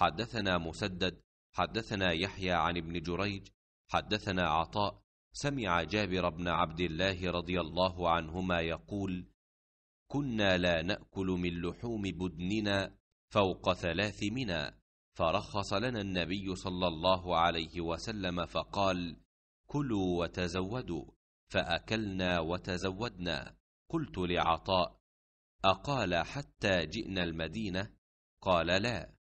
حدثنا مسدد حدثنا يحيى عن ابن جريج حدثنا عطاء سمع جابر بن عبد الله رضي الله عنهما يقول كنا لا ناكل من لحوم بدننا فوق ثلاث منا فرخص لنا النبي صلى الله عليه وسلم فقال كلوا وتزودوا فاكلنا وتزودنا قلت لعطاء اقال حتى جئنا المدينه قال لا